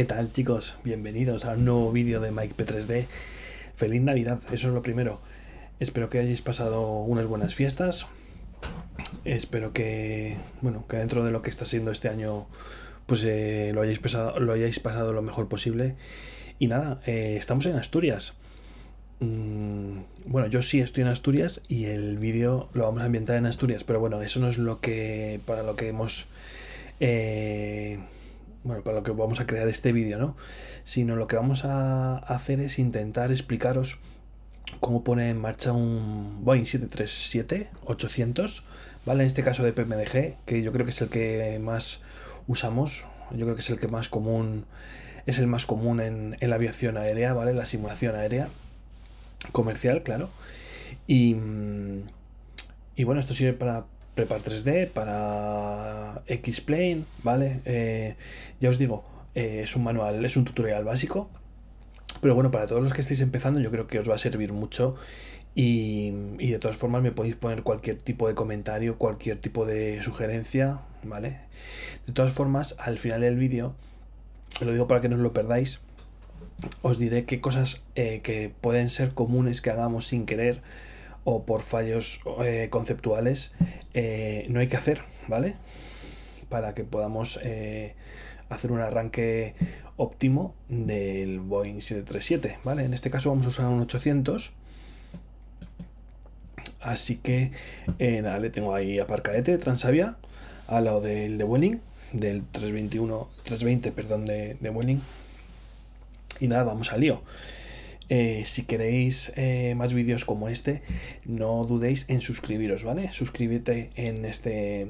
¿Qué tal chicos? Bienvenidos a un nuevo vídeo de Mike P3D. Feliz Navidad, eso es lo primero. Espero que hayáis pasado unas buenas fiestas. Espero que, bueno, que dentro de lo que está siendo este año, pues eh, lo, hayáis pasado, lo mejor posible. Y nada, eh, estamos en Asturias. Mm, bueno, yo sí estoy en Asturias y el vídeo lo vamos a ambientar en Asturias, pero bueno, eso no es lo que para lo que hemos eh, bueno, para lo que vamos a crear este vídeo, ¿no? Sino lo que vamos a hacer es intentar explicaros cómo pone en marcha un Boeing 737-800, ¿vale? En este caso de PMDG, que yo creo que es el que más usamos, yo creo que es el que más común, es el más común en, la aviación aérea, ¿vale? La simulación aérea comercial, claro. Y, mm, y bueno, esto sirve para Prepar 3D, para X-Plane, ¿vale? Eh, ya os digo, eh, es un manual, es un tutorial básico. Pero bueno, para todos los que estéis empezando, yo creo que os va a servir mucho. Y, de todas formas, me podéis poner cualquier tipo de comentario, cualquier tipo de sugerencia, ¿vale? De todas formas, al final del vídeo, lo digo para que no os lo perdáis, os diré qué cosas eh, que pueden ser comunes que hagamos sin querer o por fallos eh, conceptuales eh, no hay que hacer, ¿vale? Para que podamos eh, hacer un arranque óptimo del Boeing 737, ¿vale? En este caso vamos a usar un 800. Así que, nada, le tengo ahí de Transavia a lo del de Welling, del 321, 320, perdón, de, de Welling. Y nada, vamos al lío. Eh, si queréis eh, más vídeos como este, no dudéis en suscribiros, ¿vale? Suscríbete en este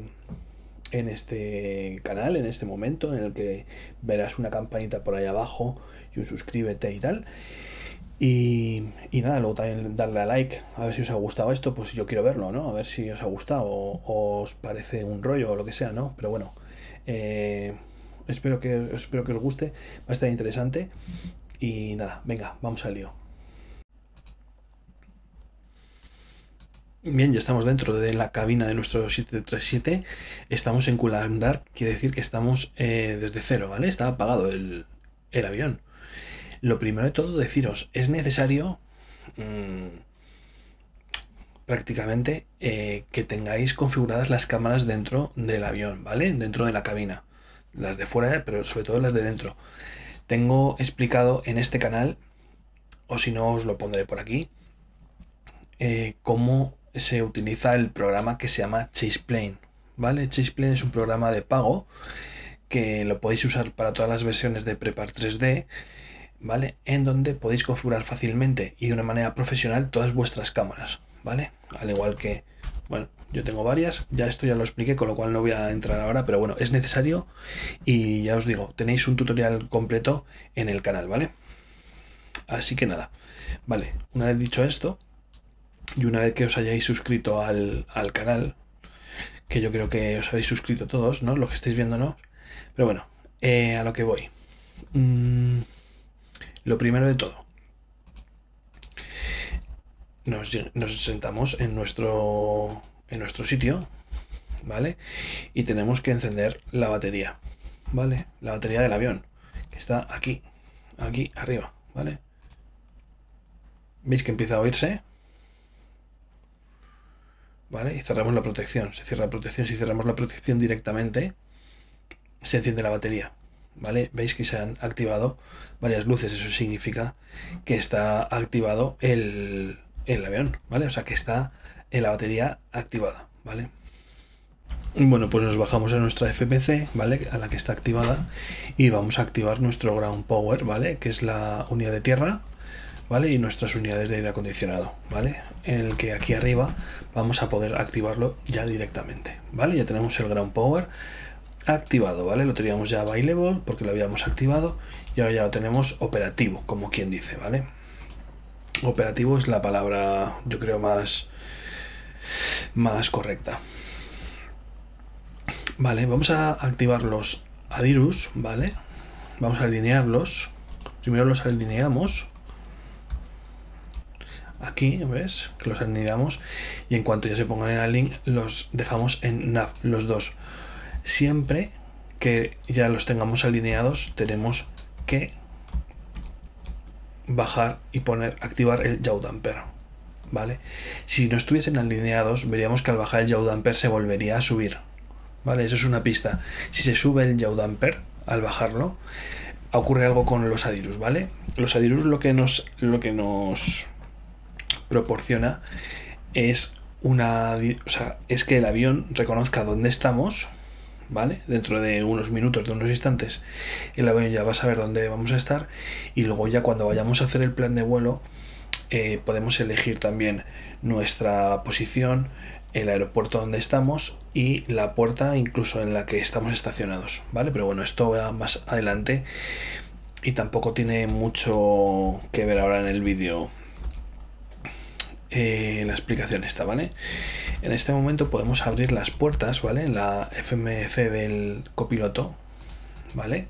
en este canal, en este momento, en el que verás una campanita por ahí abajo y un suscríbete y tal. Y, nada, luego también darle a like, a ver si os ha gustado esto, pues yo quiero verlo, ¿no? A ver si os ha gustado o, os parece un rollo o lo que sea, ¿no? Pero bueno, eh, espero, que, espero que os guste, va a estar interesante. Y nada, venga, vamos al lío. Bien, ya estamos dentro de la cabina de nuestro 737. Estamos en Kulandar, quiere decir que estamos eh, desde cero, ¿vale? Está apagado el, avión. Lo primero de todo, deciros, es necesario mm, prácticamente eh, que tengáis configuradas las cámaras dentro del avión, ¿vale? Dentro de la cabina. Las de fuera, eh, pero sobre todo las de dentro. Tengo explicado en este canal, o si no os lo pondré por aquí, cómo se utiliza el programa que se llama Chaseplane. ¿Vale? Chaseplane es un programa de pago que lo podéis usar para todas las versiones de Prepar 3D, ¿vale? En donde podéis configurar fácilmente y de una manera profesional todas vuestras cámaras, ¿vale? Al igual que, bueno, yo tengo varias, ya esto ya lo expliqué, con lo cual no voy a entrar ahora, pero bueno, es necesario y ya os digo, tenéis un tutorial completo en el canal, ¿vale? Así que nada, vale, una vez dicho esto, y una vez que os hayáis suscrito al, canal, que yo creo que os habéis suscrito todos, ¿no? Los que estáis no Pero bueno, eh, a lo que voy. Mm, lo primero de todo. Nos, sentamos en nuestro, en nuestro sitio, ¿vale? Y tenemos que encender la batería, ¿vale? La batería del avión, que está aquí, aquí arriba, ¿vale? ¿Veis que empieza a oírse? ¿vale? Y cerramos la protección. Se cierra protección. Si cerramos la protección directamente, se enciende la batería. ¿Vale? Veis que se han activado varias luces. Eso significa que está activado el, el avión, ¿vale? O sea que está en la batería activada, ¿vale? Bueno, pues nos bajamos a nuestra FPC, ¿vale? A la que está activada y vamos a activar nuestro Ground Power, ¿vale? Que es la unidad de tierra. ¿vale? Y nuestras unidades de aire acondicionado, ¿vale? En el que aquí arriba vamos a poder activarlo ya directamente, ¿vale? Ya tenemos el ground power activado, ¿vale? Lo teníamos ya available porque lo habíamos activado y ahora ya lo tenemos operativo, como quien dice, ¿vale? Operativo es la palabra, yo creo, más, más correcta. Vale, vamos a activar los Adirus, ¿vale? Vamos a alinearlos. Primero los alineamos aquí, ¿ves? Que los alineamos y en cuanto ya se pongan en el link los dejamos en nav, los dos. Siempre que ya los tengamos alineados tenemos que bajar y poner, activar el damper ¿Vale? Si no estuviesen alineados, veríamos que al bajar el damper se volvería a subir. ¿Vale? Eso es una pista. Si se sube el damper al bajarlo, ocurre algo con los Adirus, ¿vale? Los Adirus lo que nos. lo que nos proporciona es una. es que el avión reconozca dónde estamos, ¿vale? Dentro de unos minutos, de unos instantes, el avión ya va a saber dónde vamos a estar. Y luego, ya cuando vayamos a hacer el plan de vuelo, eh, podemos elegir también nuestra posición, el aeropuerto donde estamos y la puerta incluso en la que estamos estacionados, ¿vale? Pero bueno, esto va más adelante y tampoco tiene mucho que ver ahora en el vídeo eh, la explicación está, ¿vale? En este momento podemos abrir las puertas, ¿vale? En la FMC del copiloto, ¿vale?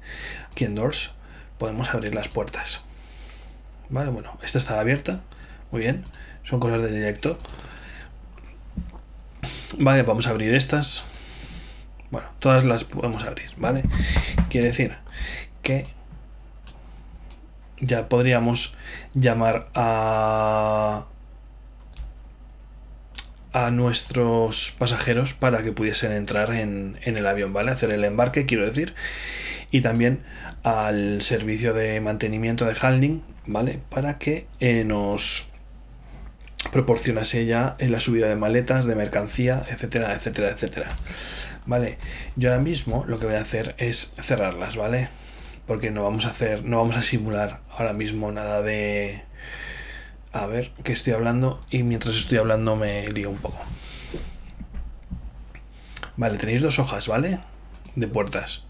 Aquí en Doors podemos abrir las puertas. Vale, bueno, esta está abierta, muy bien, son cosas de directo. Vale, vamos a abrir estas. Bueno, todas las podemos abrir, ¿vale? Quiere decir que ya podríamos llamar a a nuestros pasajeros para que pudiesen entrar en, el avión, ¿vale? Hacer el embarque, quiero decir. Y también al servicio de mantenimiento de handling ¿vale? Para que eh, nos proporcionase ya eh, la subida de maletas, de mercancía, etcétera, etcétera, etcétera. ¿Vale? Yo ahora mismo lo que voy a hacer es cerrarlas, ¿vale? Porque no vamos a hacer, no vamos a simular ahora mismo nada de a ver, qué estoy hablando y mientras estoy hablando me lío un poco. Vale, tenéis dos hojas, ¿vale? De puertas.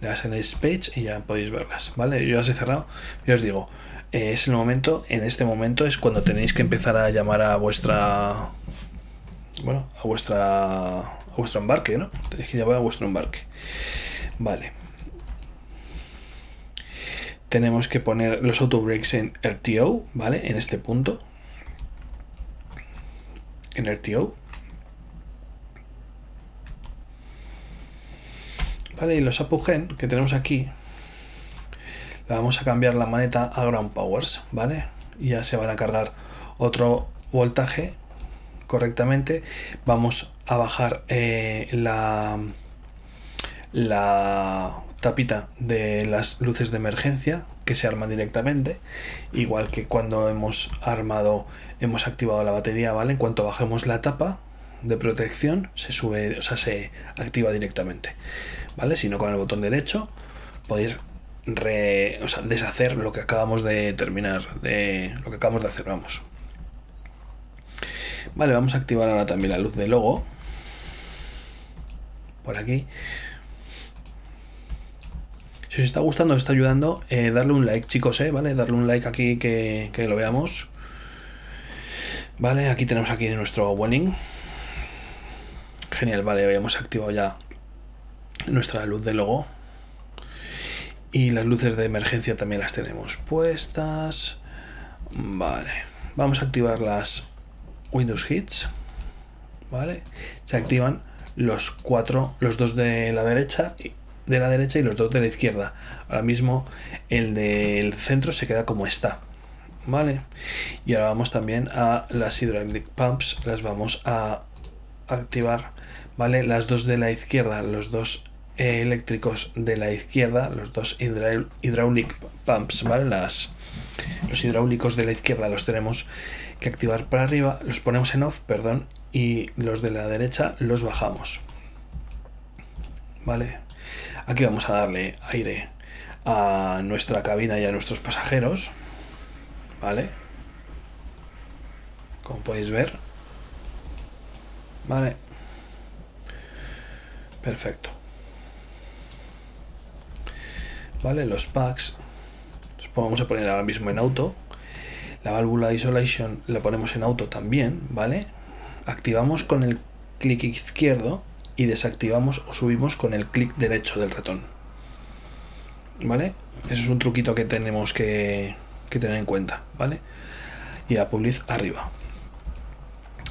Le das en page y ya podéis verlas, ¿vale? Yo las he cerrado. Yo os digo, eh, es el momento, en este momento es cuando tenéis que empezar a llamar a vuestra... Bueno, a vuestra... A vuestro embarque, ¿no? Tenéis que llamar a vuestro embarque. Vale tenemos que poner los autobreaks en RTO, ¿vale? En este punto. En RTO. Vale, y los apugen que tenemos aquí, la vamos a cambiar la maneta a ground powers, ¿vale? Y ya se van a cargar otro voltaje correctamente. Vamos a bajar eh, la, la tapita de las luces de emergencia que se arma directamente, igual que cuando hemos armado, hemos activado la batería, ¿vale? En cuanto bajemos la tapa de protección, se sube, o sea, se activa directamente, ¿vale? Si no, con el botón derecho podéis deshacer lo que acabamos de terminar, de lo que acabamos de hacer, vamos. Vale, vamos a activar ahora también la luz de logo. Por aquí. Si os está gustando, os está ayudando, eh, darle un like, chicos, ¿eh? ¿Vale? Darle un like aquí que, lo veamos. Vale, aquí tenemos aquí nuestro warning. Genial, vale, habíamos activado ya nuestra luz de logo. Y las luces de emergencia también las tenemos puestas. Vale, vamos a activar las Windows Hits. Vale, se activan los cuatro, los dos de la derecha y de la derecha y los dos de la izquierda. Ahora mismo el del centro se queda como está. ¿Vale? Y ahora vamos también a las hydraulic pumps, las vamos a activar, ¿vale? Las dos de la izquierda, los dos eléctricos de la izquierda, los dos hydraulic pumps, ¿vale? Las, los hidráulicos de la izquierda los tenemos que activar para arriba, los ponemos en off, perdón, y los de la derecha los bajamos. ¿Vale? Aquí vamos a darle aire a nuestra cabina y a nuestros pasajeros. ¿Vale? Como podéis ver. Vale. Perfecto. Vale, los packs. Los vamos a poner ahora mismo en auto. La válvula isolation la ponemos en auto también, ¿vale? Activamos con el clic izquierdo y desactivamos o subimos con el clic derecho del ratón. ¿Vale? eso es un truquito que tenemos que, tener en cuenta, ¿vale? Y a Public arriba.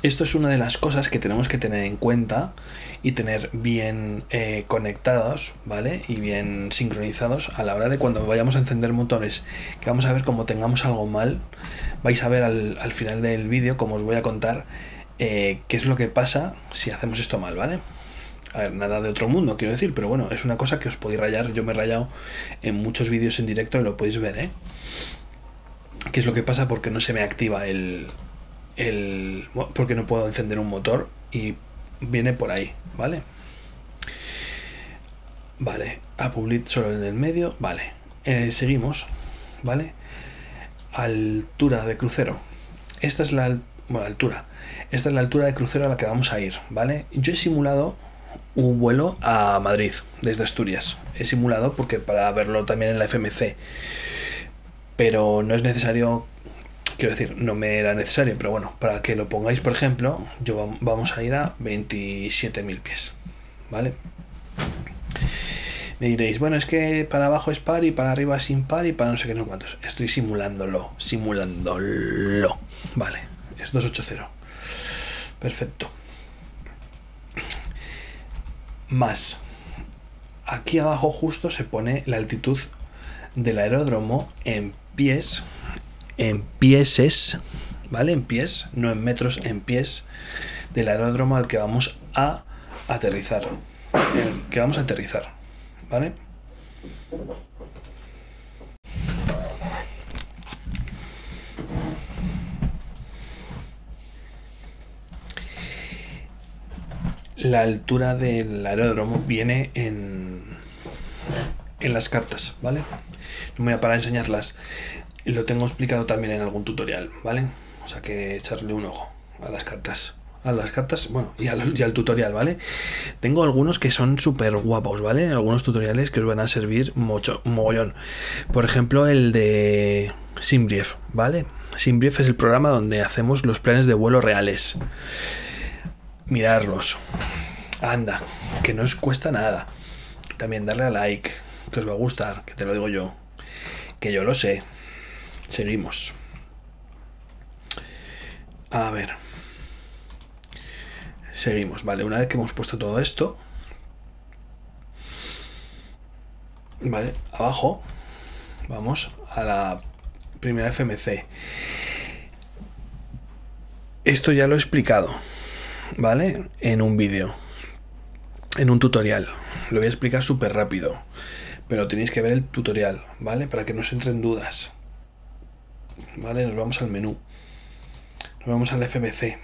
Esto es una de las cosas que tenemos que tener en cuenta y tener bien eh, conectados, ¿vale? Y bien sincronizados a la hora de cuando vayamos a encender motores, que vamos a ver como tengamos algo mal, vais a ver al, final del vídeo, como os voy a contar, eh, qué es lo que pasa si hacemos esto mal, ¿vale? A ver, nada de otro mundo, quiero decir, pero bueno, es una cosa que os podéis rayar. Yo me he rayado en muchos vídeos en directo y lo podéis ver, ¿eh? ¿Qué es lo que pasa? Porque no se me activa el. porque no puedo encender un motor y viene por ahí, ¿vale? Vale, a public solo el medio, vale. Eh, seguimos, ¿vale? Altura de crucero. Esta es la altura. Esta es la altura de crucero a la que vamos a ir, ¿vale? Yo he simulado un vuelo a Madrid desde Asturias. He simulado porque para verlo también en la FMC. Pero no es necesario, quiero decir, no me era necesario, pero bueno, para que lo pongáis, por ejemplo, yo vamos a ir a 27.000 pies. ¿Vale? Me diréis, bueno, es que para abajo es par y para arriba es impar y para no sé qué, no cuántos. Estoy simulándolo, simulándolo. Vale, es 280. Perfecto más. Aquí abajo justo se pone la altitud del aeródromo en pies, en pieses, ¿vale? En pies, no en metros, en pies del aeródromo al que vamos a aterrizar. que vamos a aterrizar, ¿vale? la altura del aeródromo viene en, en las cartas, ¿vale? No me voy a parar a enseñarlas. Lo tengo explicado también en algún tutorial, ¿vale? O sea que echarle un ojo a las cartas. A las cartas, bueno, y al, y al tutorial, ¿vale? Tengo algunos que son súper guapos, ¿vale? Algunos tutoriales que os van a servir mucho, mogollón. Por ejemplo, el de Simbrief, ¿vale? Simbrief es el programa donde hacemos los planes de vuelo reales mirarlos. Anda, que no os cuesta nada. También darle a like, que os va a gustar, que te lo digo yo. Que yo lo sé. Seguimos. A ver. Seguimos, vale. Una vez que hemos puesto todo esto. Vale, abajo. Vamos a la primera FMC. Esto ya lo he explicado. ¿vale? En un vídeo, en un tutorial. Lo voy a explicar súper rápido, pero tenéis que ver el tutorial, ¿vale? Para que no os entren dudas. ¿Vale? Nos vamos al menú. Nos vamos al FBC.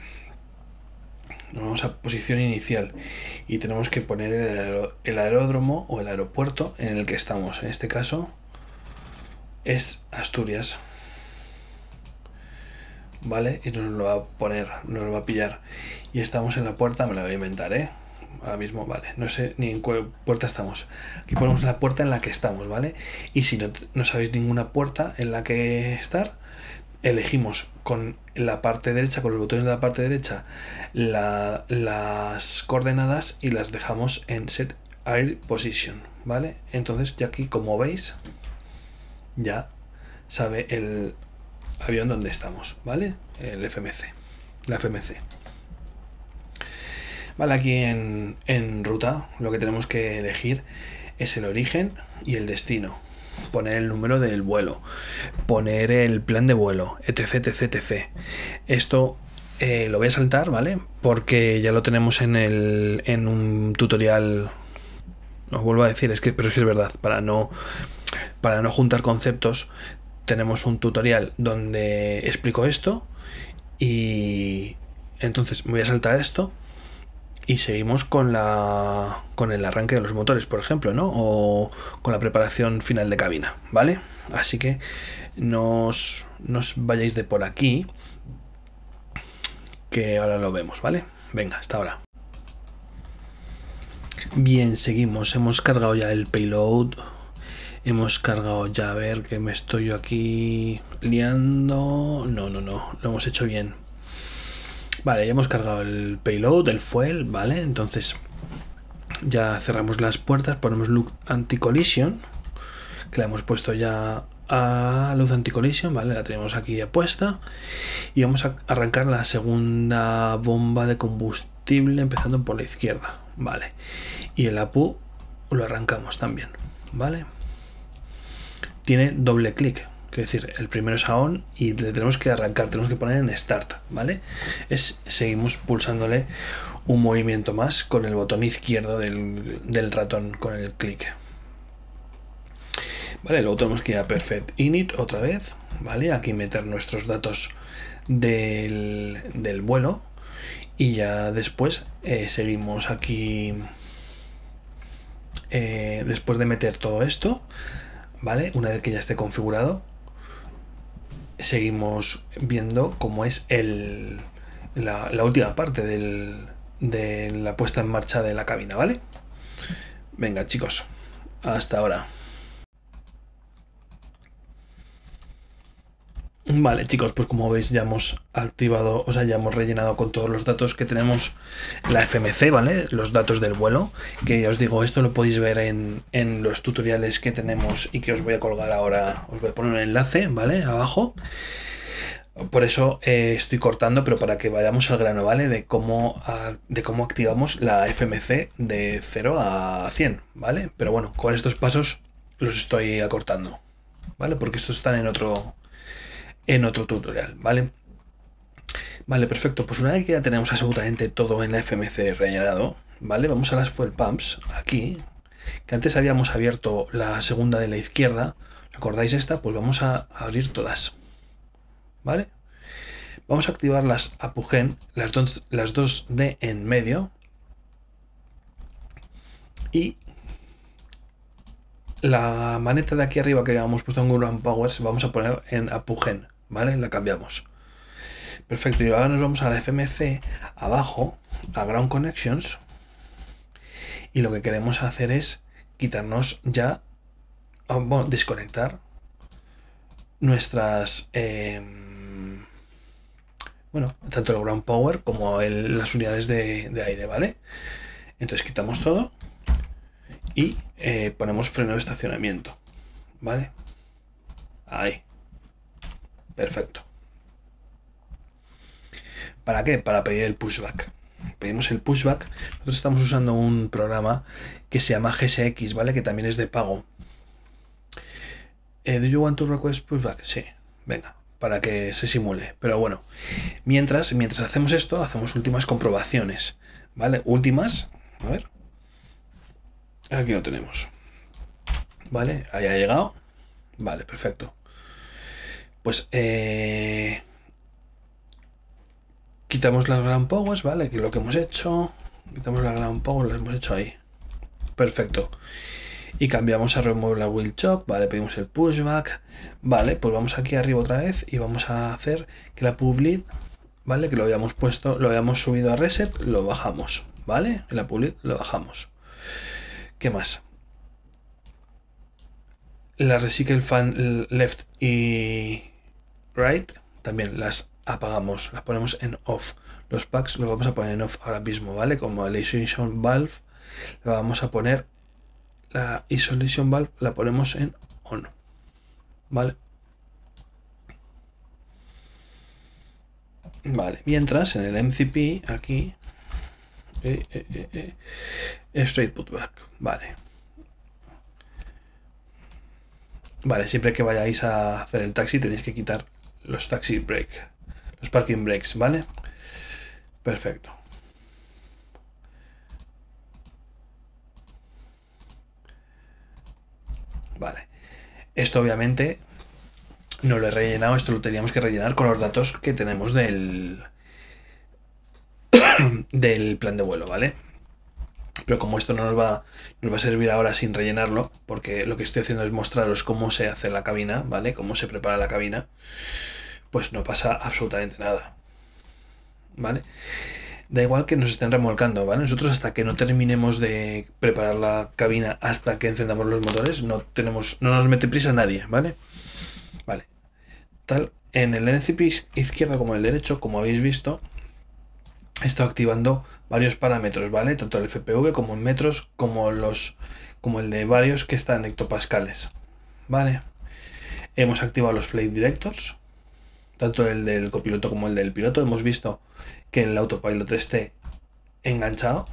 Nos vamos a posición inicial y tenemos que poner el aeródromo o el aeropuerto en el que estamos. En este caso es Asturias. ¿vale? Y nos lo va a poner, nos lo va a pillar. Y estamos en la puerta, me la voy a inventar, ¿eh? Ahora mismo, vale, no sé ni en cuál puerta estamos. Aquí ponemos la puerta en la que estamos, ¿vale? Y si no, no sabéis ninguna puerta en la que estar, elegimos con la parte derecha, con los botones de la parte derecha, las coordenadas y las dejamos en Set Air Position, ¿vale? Entonces ya aquí, como veis, ya sabe el avión donde estamos, ¿vale? El FMC, la FMC. Vale, aquí en, ruta lo que tenemos que elegir es el origen y el destino. Poner el número del vuelo, poner el plan de vuelo, etc, etc, etc. Esto eh, lo voy a saltar, ¿vale? Porque ya lo tenemos en, el, en un tutorial. Os vuelvo a decir, es que, pero es que es verdad, para no, para no juntar conceptos, tenemos un tutorial donde explico esto y entonces voy a saltar esto y seguimos con la con el arranque de los motores, por ejemplo, ¿no? O con la preparación final de cabina, ¿vale? Así que nos, os vayáis de por aquí, que ahora lo vemos, ¿vale? Venga, hasta ahora. Bien, seguimos. Hemos cargado ya el payload Hemos cargado ya, a ver que me estoy yo aquí liando. No, no, no, lo hemos hecho bien. Vale, ya hemos cargado el payload, el fuel, ¿vale? Entonces ya cerramos las puertas, ponemos luz anti-collision, que la hemos puesto ya a luz anti-collision, ¿vale? La tenemos aquí ya puesta. Y vamos a arrancar la segunda bomba de combustible, empezando por la izquierda, ¿vale? Y el APU lo arrancamos también, ¿vale? tiene doble clic. Es decir, el primero es a y le tenemos que arrancar, tenemos que poner en start, ¿vale? Es, seguimos pulsándole un movimiento más con el botón izquierdo del, ratón, con el clic. Vale, luego tenemos que ir a perfect init otra vez, ¿vale? Aquí meter nuestros datos del, vuelo y ya después eh, seguimos aquí, eh, después de meter todo esto, ¿vale? Una vez que ya esté configurado, seguimos viendo cómo es el, la, última parte de la puesta en marcha de la cabina, ¿vale? Venga, chicos, hasta ahora. Vale, chicos, pues como veis ya hemos activado, o sea, ya hemos rellenado con todos los datos que tenemos la FMC, ¿vale? Los datos del vuelo, que ya os digo, esto lo podéis ver en, los tutoriales que tenemos y que os voy a colgar ahora, os voy a poner un enlace, ¿vale? Abajo. Por eso eh, estoy cortando, pero para que vayamos al grano, ¿vale? De cómo, de cómo activamos la FMC de 0 a 100, ¿vale? Pero bueno, con estos pasos los estoy acortando, ¿vale? Porque estos están en otro en otro tutorial, ¿vale? Vale, perfecto. Pues una vez que ya tenemos absolutamente todo en la FMC rellenado, ¿vale? Vamos a las fuel pumps, aquí, que antes habíamos abierto la segunda de la izquierda, ¿recordáis esta? Pues vamos a abrir todas, ¿vale? Vamos a activar las apugen, las dos, las dos de en medio, y la maneta de aquí arriba que habíamos puesto en Google Powers vamos a poner en apugen, ¿vale? La cambiamos. Perfecto, y ahora nos vamos a la FMC, abajo, a Ground Connections, y lo que queremos hacer es quitarnos ya, ah, bueno, desconectar nuestras, em, bueno, tanto el Ground Power como las unidades de, aire, ¿vale? Entonces quitamos todo y eh, ponemos freno de estacionamiento, ¿vale? Ahí. Perfecto. ¿Para qué? Para pedir el pushback. Pedimos el pushback. Nosotros estamos usando un programa que se llama GSX, ¿vale? Que también es de pago. Eh, ¿Do you want to request pushback? Sí, venga, para que se simule. Pero bueno, mientras, mientras hacemos esto, hacemos últimas comprobaciones, ¿vale? Últimas, a ver. Aquí lo tenemos. ¿Vale? Ahí ha llegado. Vale, perfecto. Pues eh, quitamos las ground powers, ¿vale? Que lo que hemos hecho. Quitamos la ground powers, lo hemos hecho ahí. Perfecto. Y cambiamos a remover la wheel chop, ¿vale? Pedimos el pushback. Vale, pues vamos aquí arriba otra vez y vamos a hacer que la public, ¿vale? Que lo habíamos puesto, lo habíamos subido a reset, lo bajamos, ¿vale? la public lo bajamos. ¿Qué más? la Recycle Fan Left y Right también las apagamos, las ponemos en off. Los packs los vamos a poner en off ahora mismo, ¿vale? Como el Isolation Valve, la vamos a poner, la Isolation Valve la ponemos en on, ¿vale? Vale, mientras en el MCP aquí, eh, eh, eh, straight put back straight vale. Vale, siempre que vayáis a hacer el taxi tenéis que quitar los taxi break, los parking breaks, ¿vale? Perfecto. Vale. Esto obviamente no lo he rellenado, esto lo teníamos que rellenar con los datos que tenemos del, del plan de vuelo, ¿vale? Pero como esto no nos va, va a servir ahora sin rellenarlo, porque lo que estoy haciendo es mostraros cómo se hace la cabina, ¿vale? Cómo se prepara la cabina, pues no pasa absolutamente nada. ¿Vale? da igual que nos estén remolcando, ¿vale? Nosotros hasta que no terminemos de preparar la cabina, hasta que encendamos los motores, no tenemos, no nos mete prisa nadie, ¿vale? Vale. Tal, en el NCP izquierda como el derecho, como habéis visto, está activando varios parámetros, ¿vale? Tanto el FPV como en metros, como los como el de varios que están en hectopascales, ¿vale? Hemos activado los flight directors, tanto el del copiloto como el del piloto. Hemos visto que el autopilot esté enganchado,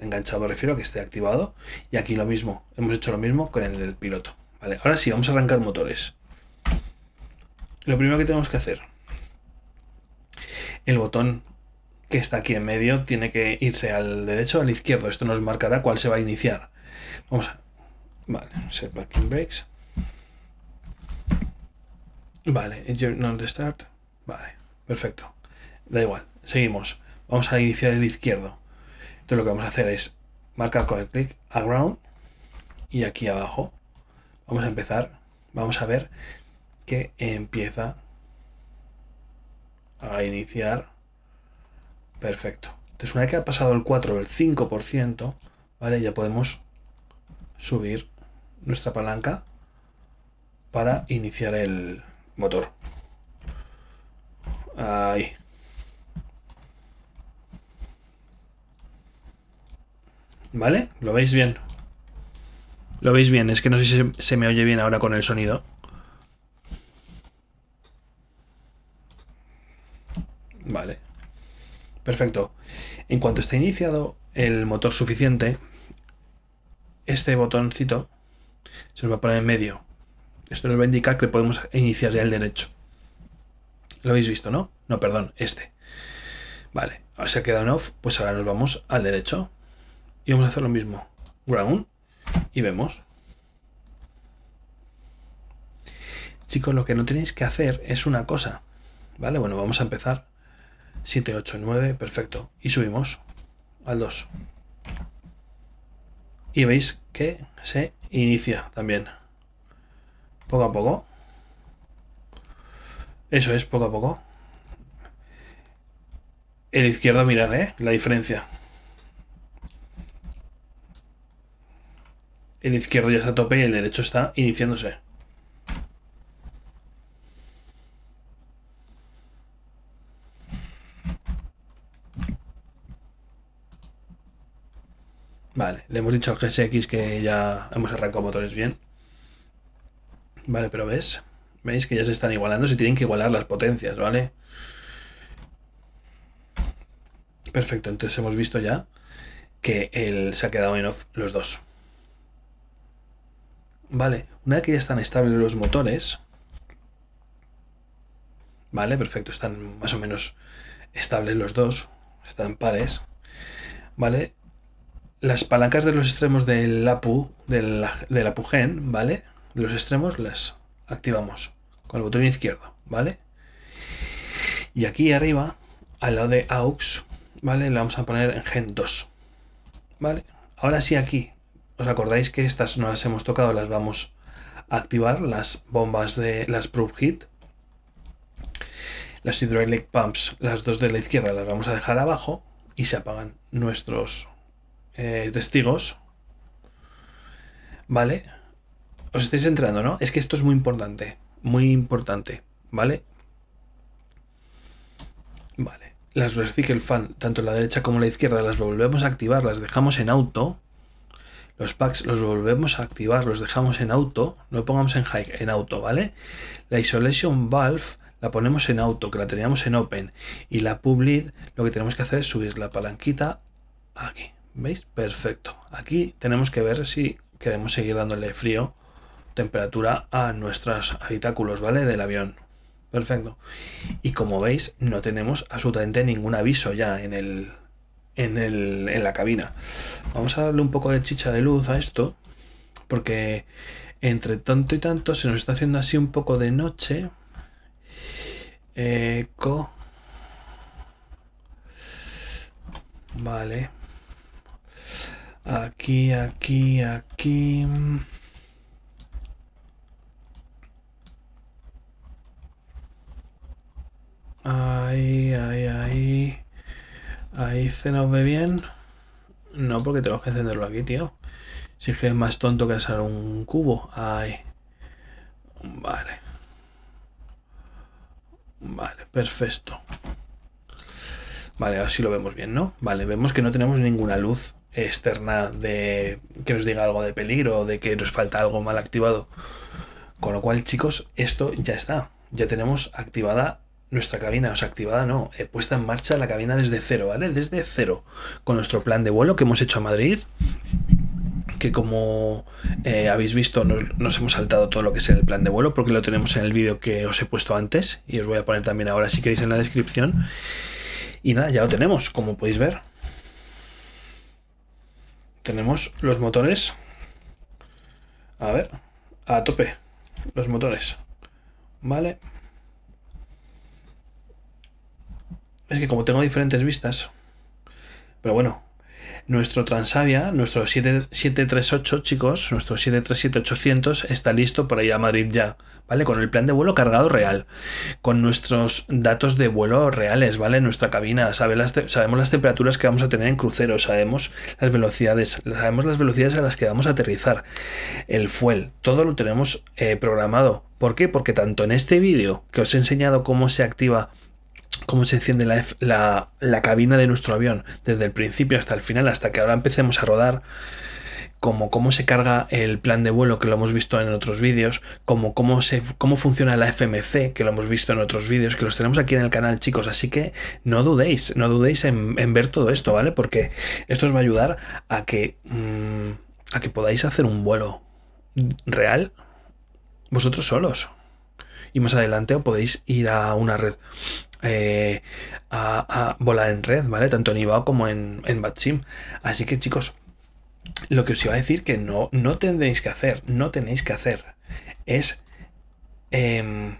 enganchado me refiero a que esté activado, y aquí lo mismo, hemos hecho lo mismo con el del piloto, ¿vale? Ahora sí, vamos a arrancar motores. Lo primero que tenemos que hacer, el botón que está aquí en medio tiene que irse al derecho o al izquierdo. Esto nos marcará cuál se va a iniciar. Vamos a... Vale, set backing breaks. Vale, start. Vale, perfecto. Da igual, seguimos. Vamos a iniciar el izquierdo. Entonces lo que vamos a hacer es marcar con el clic a ground y aquí abajo vamos a empezar. Vamos a ver que empieza a iniciar Perfecto. Entonces, una vez que ha pasado el 4 o el 5%, ¿vale? Ya podemos subir nuestra palanca para iniciar el motor. Ahí. ¿Vale? ¿Lo veis bien? Lo veis bien, es que no sé si se me oye bien ahora con el sonido. Vale. Perfecto. En cuanto esté iniciado el motor suficiente, este botoncito se nos va a poner en medio. Esto nos va a indicar que podemos iniciar ya el derecho. Lo habéis visto, ¿no? No, perdón, este. Vale, ahora se ha quedado en off, pues ahora nos vamos al derecho. Y vamos a hacer lo mismo. Ground. Y vemos. Chicos, lo que no tenéis que hacer es una cosa. ¿Vale? Bueno, vamos a empezar 7, 8, 9, perfecto. Y subimos al 2. Y veis que se inicia también. Poco a poco. Eso es, poco a poco. El izquierdo, mirad, ¿eh? La diferencia. El izquierdo ya está a tope y el derecho está iniciándose. Vale, le hemos dicho a GSX que ya hemos arrancado motores bien. Vale, pero ¿ves? ¿Veis que ya se están igualando? Se tienen que igualar las potencias, ¿vale? Perfecto, entonces hemos visto ya que él se ha quedado en off los dos. Vale, una vez que ya están estables los motores, vale, perfecto, están más o menos estables los dos, están pares, vale, las palancas de los extremos del APU, del, APU Gen, ¿vale? De los extremos las activamos con el botón izquierdo, ¿vale? Y aquí arriba, al lado de AUX, ¿vale? Le vamos a poner en Gen 2, ¿vale? Ahora sí aquí, ¿os acordáis que estas no las hemos tocado? Las vamos a activar, las bombas de las proof Hit. Las Hydraulic Pumps, las dos de la izquierda, las vamos a dejar abajo y se apagan nuestros eh, testigos. ¿Vale? Os estáis entrando, ¿no? Es que esto es muy importante. Muy importante. ¿Vale? Vale. Las el Fan, tanto la derecha como la izquierda, las volvemos a activar, las dejamos en auto. Los packs los volvemos a activar, los dejamos en auto. No pongamos en high, en auto, ¿vale? La Isolation Valve la ponemos en auto, que la teníamos en open. Y la public lo que tenemos que hacer es subir la palanquita aquí. ¿Veis? Perfecto. Aquí tenemos que ver si queremos seguir dándole frío, temperatura a nuestros habitáculos, ¿vale? Del avión. Perfecto. Y como veis, no tenemos absolutamente ningún aviso ya en el, en, en la cabina. Vamos a darle un poco de chicha de luz a esto, porque entre tanto y tanto se nos está haciendo así un poco de noche. Eco. Vale. Aquí, aquí, aquí. Ahí, ahí, ahí. Ahí se nos ve bien. No, porque tenemos que encenderlo aquí, tío. Si es que es más tonto que hacer un cubo. Ahí. Vale. Vale, perfecto. Vale, así lo vemos bien, ¿no? Vale, vemos que no tenemos ninguna luz externa de que nos diga algo de peligro, de que nos falta algo mal activado. Con lo cual, chicos, esto ya está. Ya tenemos activada nuestra cabina, o sea, activada no, he eh, puesto en marcha la cabina desde cero, ¿vale? Desde cero, con nuestro plan de vuelo que hemos hecho a Madrid, que como eh, habéis visto nos, hemos saltado todo lo que es el plan de vuelo, porque lo tenemos en el vídeo que os he puesto antes, y os voy a poner también ahora si queréis en la descripción. Y nada, ya lo tenemos, como podéis ver tenemos los motores. A ver, a tope. Los motores. Vale. Es que como tengo diferentes vistas. Pero bueno, nuestro Transavia, nuestro 7738, 738, chicos, nuestro 737-800 está listo para ir a Madrid ya, ¿vale? Con el plan de vuelo cargado real, con nuestros datos de vuelo reales, ¿vale? Nuestra cabina, sabemos las temperaturas que vamos a tener en crucero, sabemos las velocidades, sabemos las velocidades a las que vamos a aterrizar, el fuel, todo lo tenemos eh, programado. ¿Por qué? Porque tanto en este vídeo que os he enseñado cómo se activa cómo se enciende la, la, cabina de nuestro avión, desde el principio hasta el final, hasta que ahora empecemos a rodar como cómo se carga el plan de vuelo que lo hemos visto en otros vídeos, como cómo, se, cómo funciona la FMC que lo hemos visto en otros vídeos, que los tenemos aquí en el canal chicos, así que no dudéis, no dudéis en, ver todo esto, ¿vale? Porque esto os va a ayudar a que, mm, a que podáis hacer un vuelo real vosotros solos y más adelante podéis ir a una red, eh, a, volar en red, ¿vale? Tanto en IBAO como en, en BatSim. Así que chicos, lo que os iba a decir que no, no tendréis que hacer, no tenéis que hacer, es em,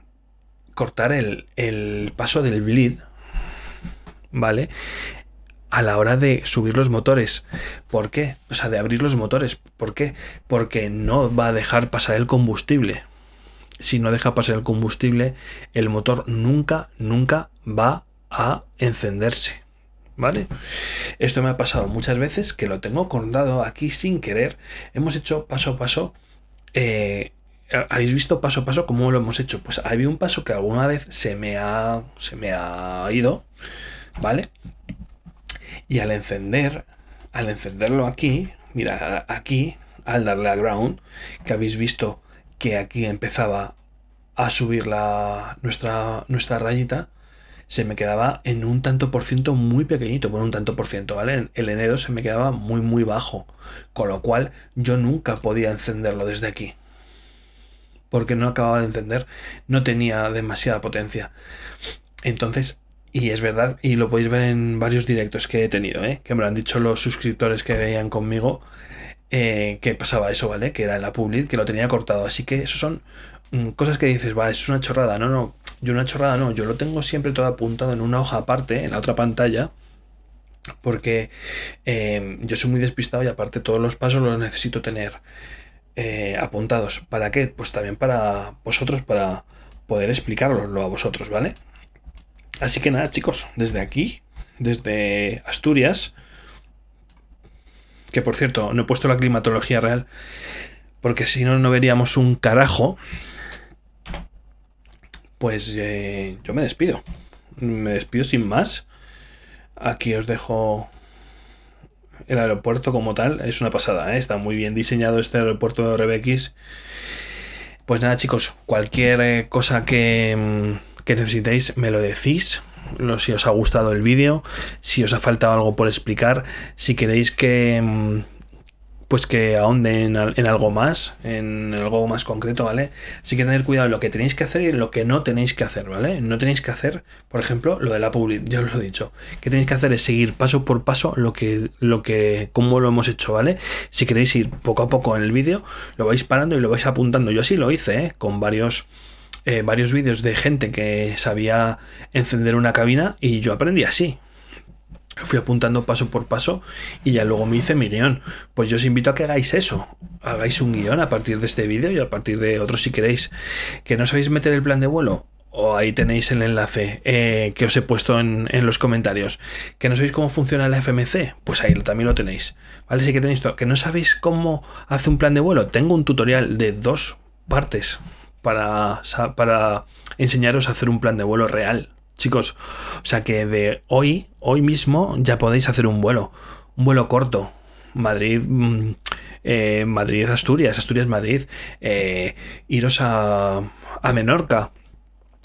cortar el, paso del bleed, ¿vale? a la hora de subir los motores. ¿Por qué? O sea, de abrir los motores. ¿Por qué? Porque no va a dejar pasar el combustible si no deja pasar el combustible, el motor nunca, nunca va a encenderse. ¿Vale? Esto me ha pasado muchas veces que lo tengo cortado aquí sin querer. Hemos hecho paso a paso. Eh, habéis visto paso a paso cómo lo hemos hecho. Pues había un paso que alguna vez se me ha, se me ha ido, ¿vale? Y al encender, al encenderlo aquí, mira, aquí, al darle a ground, que habéis visto que aquí empezaba a subir la, nuestra, nuestra rayita, se me quedaba en un tanto por ciento muy pequeñito, por un tanto por ciento, ¿vale? El n se me quedaba muy, muy bajo, con lo cual yo nunca podía encenderlo desde aquí, porque no acababa de encender, no tenía demasiada potencia. Entonces, y es verdad, y lo podéis ver en varios directos que he tenido, ¿eh? que me lo han dicho los suscriptores que veían conmigo, eh, que pasaba eso, ¿vale? Que era la public, que lo tenía cortado. Así que eso son mm, cosas que dices, va, es una chorrada. No, no, yo una chorrada no, yo lo tengo siempre todo apuntado en una hoja aparte, en la otra pantalla. Porque em, yo soy muy despistado y aparte todos los pasos los necesito tener eh, apuntados. ¿Para qué? Pues también para vosotros, para poder explicaroslo a vosotros, ¿vale? Así que nada, chicos, desde aquí, desde Asturias, que por cierto, no he puesto la climatología real, porque si no, no veríamos un carajo, pues eh, yo me despido. Me despido sin más. Aquí os dejo el aeropuerto como tal. Es una pasada, ¿eh? está muy bien diseñado este aeropuerto de RBX. Pues nada, chicos, cualquier eh, cosa que, mm, que necesitéis me lo decís si os ha gustado el vídeo, si os ha faltado algo por explicar, si queréis que mm, pues que ahonde en, algo más, en algo más concreto, ¿vale? Así que tener cuidado en lo que tenéis que hacer y en lo que no tenéis que hacer, ¿vale? No tenéis que hacer, por ejemplo, lo de la publicidad, ya os lo he dicho. Que tenéis que hacer es seguir paso por paso lo que, lo que, cómo lo hemos hecho, ¿vale? Si queréis ir poco a poco en el vídeo, lo vais parando y lo vais apuntando. Yo así lo hice, ¿eh? Con varios eh, varios vídeos de gente que sabía encender una cabina y yo aprendí así. Fui apuntando paso por paso y ya luego me hice mi guión. Pues yo os invito a que hagáis eso. Hagáis un guión a partir de este vídeo y a partir de otros si queréis. ¿Que no sabéis meter el plan de vuelo? o ahí tenéis el enlace eh, que os he puesto en, los comentarios. ¿Que no sabéis cómo funciona la FMC? Pues ahí también lo tenéis. ¿Vale? Sí que tenéis esto ¿Que no sabéis cómo hace un plan de vuelo? Tengo un tutorial de dos partes para, para enseñaros a hacer un plan de vuelo real. Chicos, o sea que de hoy, hoy mismo, ya podéis hacer un vuelo. Un vuelo corto. Madrid, mm, eh, Madrid, Asturias, Asturias, Madrid. Eh, iros a, Menorca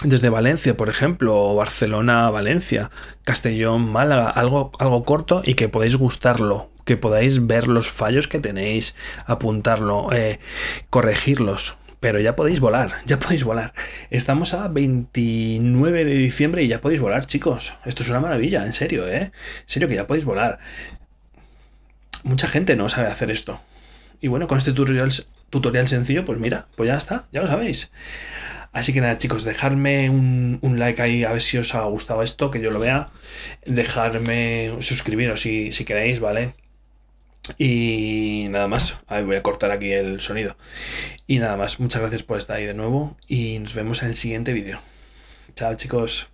desde Valencia, por ejemplo, Barcelona, Valencia, Castellón, Málaga, algo, algo corto y que podéis gustarlo, que podáis ver los fallos que tenéis, apuntarlo, eh, corregirlos pero ya podéis volar, ya podéis volar. Estamos a 29 de diciembre y ya podéis volar, chicos. Esto es una maravilla, en serio, ¿eh? En serio que ya podéis volar. Mucha gente no sabe hacer esto. Y bueno, con este tutorial, tutorial sencillo, pues mira, pues ya está, ya lo sabéis. Así que nada, chicos, dejadme un, like ahí, a ver si os ha gustado esto, que yo lo vea. Dejarme suscribiros si queréis, ¿vale? Y nada más. voy a cortar aquí el sonido. Y nada más. Muchas gracias por estar ahí de nuevo. Y nos vemos en el siguiente vídeo. Chao chicos.